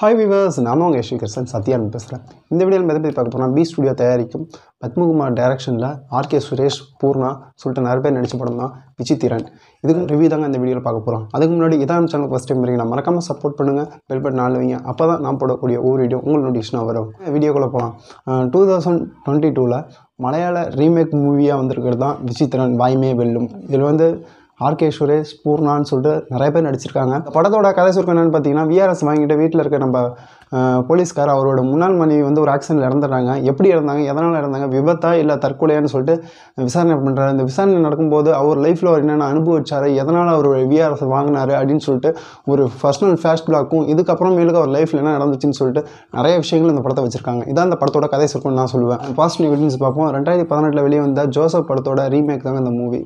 hi viewers நான் உங்கள் யஸ்வி கிருஷ்ணன் சத்யான் பேசுகிறேன் இந்த வீடியோவில் மெதப்பதி பார்க்க போனால் பி ஸ்டுடியோ தயாரிக்கும் பத்மகுமார் டைரக்ஷனில் ஆர்கே சுரேஷ் பூர்ணா சொல்லிட்டு நிறைய பேர் நடித்த படம் தான் விசித்திரன் இதுக்கு ரிவ்யூ தாங்க இந்த வீடியோவில் பார்க்க போகிறோம் அதுக்கு முன்னாடி இதான் சேனல் ஃபஸ்ட் டைம் வரீங்கன்னா மறக்காமல் சப்போர்ட் பண்ணுங்கள் பெல் பட் நாள் வைங்க அப்போ தான் நான் போடக்கூடிய ஒவ்வொரு வீடியோ உங்கள் நோட்டிஃபிகேஷனாக வரும் வீடியோக்குள்ளே போகலாம் டூ தௌசண்ட் டுவெண்ட்டி டூவில் மலையாள ரீமேக் மூவியாக வந்திருக்கிறது தான் விசித்திரன் வாய்மே வெல்லும் இதில் வந்து ஆர்கே சுரேஷ் பூர்ணான்னு சொல்லிட்டு நிறைய பேர் நடிச்சிருக்காங்க படத்தோட கதை சுருக்கம் என்னென்னு பார்த்தீங்கன்னா விஆர்எஸ் வாங்கிட்டு வீட்டில் இருக்க நம்ம போலீஸ்கார் அவரோட முன்னாள் மனைவி வந்து ஒரு ஆக்சிடென்ட் இறந்துடுறாங்க எப்படி இறந்தாங்க எதனால் இறந்தாங்க விபத்தா இல்லை தற்கொலையான்னு சொல்லிட்டு விசாரணை பண்ணுறாரு இந்த விசாரணை நடக்கும்போது அவர் லைஃப்பில் அவர் என்னென்ன அனுபவிச்சார் எதனால் அவர் விஆர்எஸ் வாங்கினார் அப்படின்னு சொல்லிட்டு ஒரு பர்சனல் ஃபேஷ் பிளாக்கும் இதுக்கப்புறமேலுக்கு அவர் லைஃப்பில் என்ன நடந்துச்சுன்னு சொல்லிட்டு நிறைய விஷயங்கள் இந்த படத்தை வச்சிருக்காங்க இதான் அந்த படத்தோட கதை சுருக்கம்னு நான் சொல்லுவேன் பாசிட்டிவ் எவிடன்ஸ் பார்ப்போம் ரெண்டாயிரத்தி பதினெட்டில் வெளியே வந்த ஜோசப் படத்தோட ரீமேக் தாங்க இந்த மூவி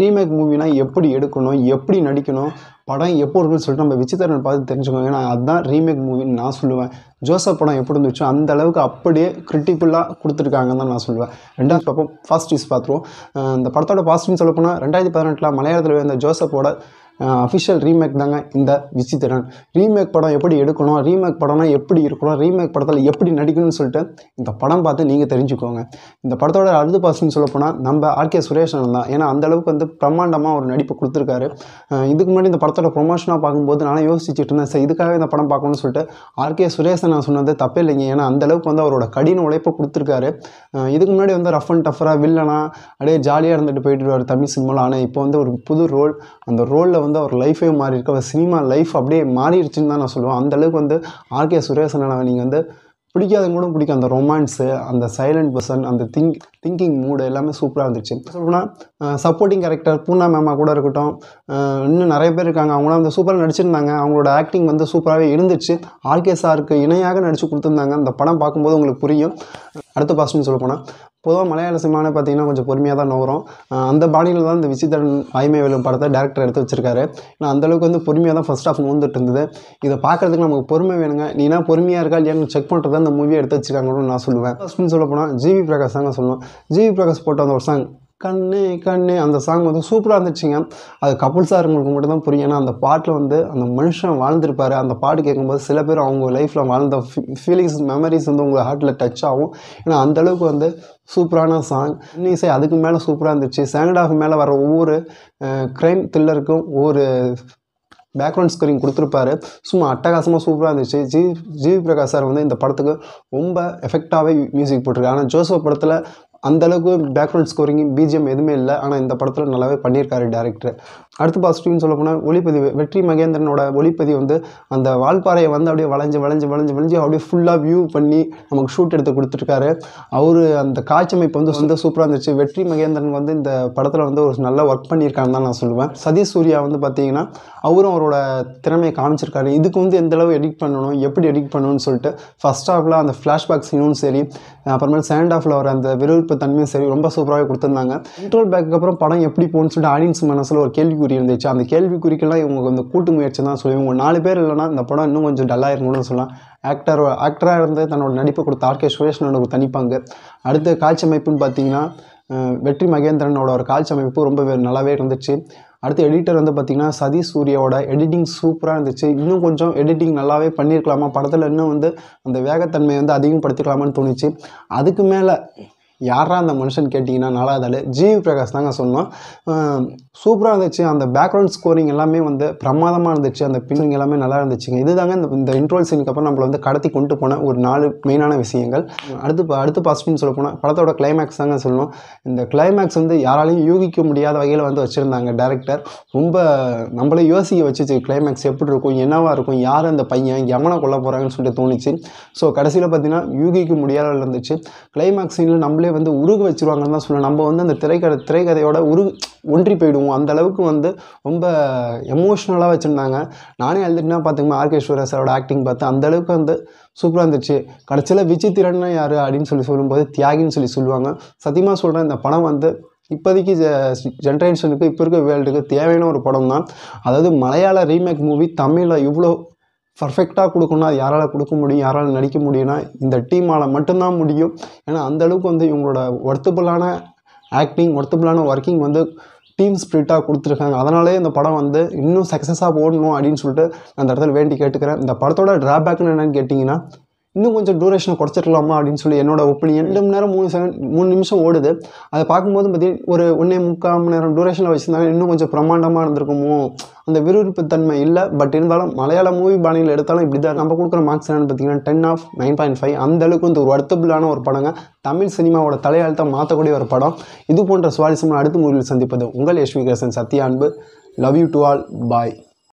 ரீமேக் மூவினா எப்படி எடுக்கணும் எப்படி நடிக்கணும் படம் எப்போ இருக்குன்னு சொல்லிட்டு நம்ம விசித்திரன் பார்த்து தெரிஞ்சுக்கோங்க ஏன்னா அதுதான் ரீமேக் மூவின்னு நான் சொல்லுவேன் ஜோசப் படம் எப்படி இருந்துச்சோ அந்த அளவுக்கு அப்படியே கிரிட்டிக்கலாக கொடுத்துருக்காங்கன்னு தான் நான் சொல்லுவேன் ரெண்டாவது பார்ப்போம் ஃபர்ஸ்ட் யூஸ் பார்த்துருவோம் இந்த படத்தோட பாசிட்டிவ்னு சொல்லப்போனால் ரெண்டாயிரத்தி பதினெட்டில் மலையாளத்தில் வந்த ஜோசப்போட அஃபிஷியல் ரீமேக் தாங்க இந்த விசித்திரன் ரீமேக் படம் எப்படி எடுக்கணும் ரீமேக் படம்னா எப்படி இருக்கணும் ரீமேக் படத்தில் எப்படி நடிக்கணும்னு சொல்லிட்டு இந்த படம் பார்த்து நீங்கள் தெரிஞ்சுக்கோங்க இந்த படத்தோட அடுத்த பாசன்னு சொல்லப்போனால் நம்ம ஆர்கே சுரேஷன் தான் ஏன்னா அந்தளவுக்கு வந்து பிரம்மாண்டமாக ஒரு நடிப்பு கொடுத்துருக்காரு இதுக்கு முன்னாடி இந்த படத்தோட ப்ரொமோஷனாக பார்க்கும்போது நானும் யோசிச்சுட்டு இருந்தேன் சார் இதுக்காக இந்த படம் பார்க்கணும்னு சொல்லிட்டு ஆர்கே சுரேஷன் நான் சொன்னது தப்பே இல்லைங்க ஏன்னா அந்தளவுக்கு வந்து அவரோட கடின உழைப்பை கொடுத்துருக்காரு இதுக்கு முன்னாடி வந்து ரஃப் அண்ட் டஃபராக வில்லனா அப்படியே ஜாலியாக இருந்துட்டு போயிட்டு தமிழ் சினிமாவில் ஆனால் இப்போ வந்து ஒரு புது ரோல் அந்த ரோலில் வந்து வந்து அவர் லைஃபே மாறி இருக்கு அவர் சினிமா லைஃப் அப்படியே மாறிடுச்சுன்னு தான் நான் சொல்லுவேன் அந்தளவுக்கு வந்து ஆர்கே சுரேசனாவை நீங்கள் வந்து பிடிக்காதவங்க கூட பிடிக்கும் அந்த ரொமான்ஸு அந்த சைலண்ட் பர்சன் அந்த திங்க் திங்கிங் மூடு எல்லாமே சூப்பராக இருந்துச்சு சொல்லப்போனால் சப்போர்ட்டிங் கேரக்டர் பூனா மேமா கூட இருக்கட்டும் இன்னும் நிறைய பேர் இருக்காங்க அவங்களாம் வந்து சூப்பராக நடிச்சிருந்தாங்க அவங்களோட ஆக்டிங் வந்து சூப்பராகவே இருந்துச்சு ஆர்கே சாருக்கு இணையாக நடித்து கொடுத்துருந்தாங்க அந்த படம் பார்க்கும்போது உங்களுக்கு புரியும் அடுத்த பாஸ்ட்னு சொல்லப்போனால் பொதுவாக மலையாள சினிமாவில் பார்த்தீங்கன்னா கொஞ்சம் பொறுமையாக தான் நோகிறோம் அந்த பாணியில் தான் இந்த விசிதன் வாய்மை வேலும் படத்தை டேரக்டர் எடுத்து வச்சிருக்காரு நான் அந்தளவுக்கு வந்து பொறுமையாக தான் ஃபஸ்ட் ஆஃப் நோந்துட்டு இருந்தது இதை பார்க்குறதுக்கு நமக்கு பொறுமை வேணுங்க நீனா பொறுமையாக இருக்கா இல்லையான்னு செக் பண்ணுறது அந்த மூவியை எடுத்து வச்சிருக்காங்கன்னு நான் சொல்லுவேன் ஃபஸ்ட்னு சொல்ல போனால் ஜிவி பிரகாஷ் தாங்க சொல்லணும் ஜிவி பிரகாஷ் போட்ட அந்த ஒரு சாங் கண்ணு கண்ணு அந்த சாங் வந்து சூப்பராக இருந்துச்சுங்க அது கப்புல் சார் உங்களுக்கு மட்டும் தான் புரியும் ஏன்னா அந்த பாட்டில் வந்து அந்த மனுஷன் வாழ்ந்திருப்பார் அந்த பாட்டு கேட்கும்போது சில பேர் அவங்க லைஃப்பில் வாழ்ந்த ஃபீலிங்ஸ் மெமரிஸ் வந்து உங்கள் ஹார்ட்டில் டச் ஆகும் ஏன்னா அந்தளவுக்கு வந்து சூப்பரான சாங் இன்னிசை அதுக்கு மேலே சூப்பராக இருந்துச்சு செகண்ட் ஆஃப் மேலே வர ஒவ்வொரு க்ரைம் த்ரில்லருக்கும் ஒவ்வொரு பேக்ரவுண்ட் ஸ்கோரிங் கொடுத்துருப்பாரு சும்மா அட்டகாசமாக சூப்பராக இருந்துச்சு ஜி ஜி பிரகாஷ் சார் வந்து இந்த படத்துக்கு ரொம்ப எஃபெக்டாகவே மியூசிக் போட்டிருக்காரு ஆனால் ஜோசப் படத்தில் அந்தளவுக்கு பேக்ரவுண்ட் ஸ்கோரிங் பிஜிஎம் எதுவுமே இல்லை ஆனால் இந்த படத்தில் நல்லாவே பண்ணியிருக்காரு டேரக்டர் அடுத்து பாசிட்டிவ்னு சொல்ல போனால் ஒளிப்பதிவு வெற்றி மகேந்திரனோட ஒளிப்பதிவு வந்து அந்த வால்பாறையை வந்து அப்படியே வளைஞ்சு வளைஞ்சு வளைஞ்சு வளைஞ்சு அப்படியே ஃபுல்லாக வியூ பண்ணி நமக்கு ஷூட் எடுத்து கொடுத்துருக்காரு அவர் அந்த காட்சியமைப்பு வந்து வந்து சூப்பராக இருந்துச்சு வெற்றி மகேந்திரன் வந்து இந்த படத்தில் வந்து ஒரு நல்ல ஒர்க் பண்ணியிருக்காருன்னு தான் நான் சொல்லுவேன் சதீஷ் சூர்யா வந்து பார்த்தீங்கன்னா அவரும் அவரோட திறமையை காமிச்சிருக்காரு இதுக்கு வந்து எந்த அளவு எடிட் பண்ணணும் எப்படி எடிட் பண்ணணும்னு சொல்லிட்டு ஃபஸ்ட் ஹாஃபில் அந்த ஃப்ளாஷ்பேக் சீனும் சரி அப்புறமேல செகண்ட் ஹாஃபில் வர அந்த விருது தொழில்நுட்ப தன்மையும் சரி ரொம்ப சூப்பராகவே கொடுத்துருந்தாங்க இன்ட்ரோல் பேக்கு அப்புறம் படம் எப்படி போகணும்னு சொல்லிட்டு ஆடியன்ஸ் மனசில் ஒரு கேள்விக்குறி இருந்துச்சு அந்த கேள்விக்குறிக்கெல்லாம் இவங்க வந்து கூட்டு முயற்சி தான் சொல்லி இவங்க நாலு பேர் இல்லைனா இந்த படம் இன்னும் கொஞ்சம் டல்லாக இருக்கணும்னு சொல்லலாம் ஆக்டர் ஆக்டராக இருந்து தன்னோட நடிப்பை கொடுத்த ஆர்கே சுரேஷனோட தனிப்பாங்க அடுத்த காட்சி அமைப்புன்னு பார்த்தீங்கன்னா வெற்றி மகேந்திரனோட ஒரு காட்சி அமைப்பு ரொம்ப நல்லாவே இருந்துச்சு அடுத்து எடிட்டர் வந்து பார்த்திங்கன்னா சதி சூர்யாவோட எடிட்டிங் சூப்பராக இருந்துச்சு இன்னும் கொஞ்சம் எடிட்டிங் நல்லாவே பண்ணியிருக்கலாமா படத்தில் இன்னும் வந்து அந்த வேகத்தன்மையை வந்து அதிகப்படுத்திக்கலாமான்னு தோணுச்சு அதுக்கு மேலே யாரா அந்த மனுஷன் கேட்டிங்கன்னா ஜி வி பிரகாஷ் தாங்க சொன்னோம் சூப்பராக இருந்துச்சு அந்த பேக்ரவுண்ட் ஸ்கோரிங் எல்லாமே வந்து பிரமாதமாக இருந்துச்சு அந்த பின்னிங் எல்லாமே நல்லா இருந்துச்சுங்க இது தாங்க இந்த இந்த இன்ட்ரோல் சீனுக்கு அப்புறம் நம்மளை வந்து கடத்தி கொண்டு போன ஒரு நாலு மெயினான விஷயங்கள் அடுத்து அடுத்து பாசிட்டிவ்னு சொல்ல போனால் படத்தோட கிளைமேக்ஸ் தாங்க சொல்லணும் இந்த கிளைமேக்ஸ் வந்து யாராலையும் யூகிக்க முடியாத வகையில் வந்து வச்சுருந்தாங்க டேரக்டர் ரொம்ப நம்மளே யோசிக்க வச்சுச்சு கிளைமேக்ஸ் எப்படி இருக்கும் என்னவாக இருக்கும் யார் அந்த பையன் எவனை கொல்ல போகிறாங்கன்னு சொல்லிட்டு தோணுச்சு ஸோ கடைசியில் பார்த்தீங்கன்னா யூகிக்க முடியாத இருந்துச்சு கிளைமேக்ஸ் சீனில் நம்மளே அப்படியே வந்து உருகு வச்சுருவாங்கன்னு தான் சொல்லலாம் நம்ம வந்து அந்த திரைக்கதை திரைக்கதையோட உரு ஒன்றி போயிடுவோம் அந்த அளவுக்கு வந்து ரொம்ப எமோஷ்னலாக வச்சுருந்தாங்க நானே எழுதிட்டுனா பார்த்தீங்கன்னா ஆர்கேஸ்வர சாரோட ஆக்டிங் பார்த்தேன் அந்த அளவுக்கு வந்து சூப்பராக இருந்துச்சு கடைசியில் விசித்திரன்னா யார் அப்படின்னு சொல்லி சொல்லும்போது தியாகின்னு சொல்லி சொல்லுவாங்க சத்தியமாக சொல்கிறேன் இந்த படம் வந்து இப்போதைக்கு ஜென்ரேஷனுக்கு இப்போ இருக்க வேர்ல்டுக்கு தேவையான ஒரு படம் தான் அதாவது மலையாள ரீமேக் மூவி தமிழில் இவ்வளோ பர்ஃபெக்டாக கொடுக்கணும்னா அது யாரால் கொடுக்க முடியும் யாரால் நடிக்க முடியும்னா இந்த டீமால் மட்டும்தான் முடியும் ஏன்னா அந்தளவுக்கு வந்து இவங்களோட ஒர்த்தபுளான ஆக்டிங் ஒர்த்தபுளான ஒர்க்கிங் வந்து டீம் ஸ்பிரிட்டாக கொடுத்துருக்காங்க அதனாலே இந்த படம் வந்து இன்னும் சக்ஸஸாக போடணும் அப்படின்னு சொல்லிட்டு அந்த இடத்துல வேண்டி கேட்டுக்கிறேன் இந்த படத்தோட ட்ராபேக்னு என்னென்னு கேட்டிங்கன்னா இன்னும் கொஞ்சம் டூரேஷனை குறைச்சிருக்கலாமா அப்படின்னு சொல்லி என்னோட ஒப்பீனியன் ரெண்டு மணி நேரம் மூணு செகண்ட் மூணு நிமிஷம் ஓடுது அதை பார்க்கும்போது பார்த்தீங்கன்னா ஒரு ஒன்றே முக்கால் மணி நேரம் டூரேஷனில் வச்சுருந்தாலும் இன்னும் கொஞ்சம் பிரமாண்டமாக இருந்திருக்குமோ அந்த விறுவிறுப்பு தன்மை இல்லை பட் இருந்தாலும் மலையாள மூவி பாணியில் எடுத்தாலும் இப்படி தான் நம்ம கொடுக்குற மார்க்ஸ் என்னென்னு பார்த்தீங்கன்னா ten of nine point five அந்தளவுக்கு வந்து ஒரு வர்த்தபுளான ஒரு படங்க தமிழ் சினிமாவோட தலையாளத்தை மாற்றக்கூடிய ஒரு படம் இது போன்ற சுவாரஸ்யமான அடுத்த மூவியில் சந்திப்பது உங்கள் யஷ்மி Krishnan Sathya Anbu love you to all bye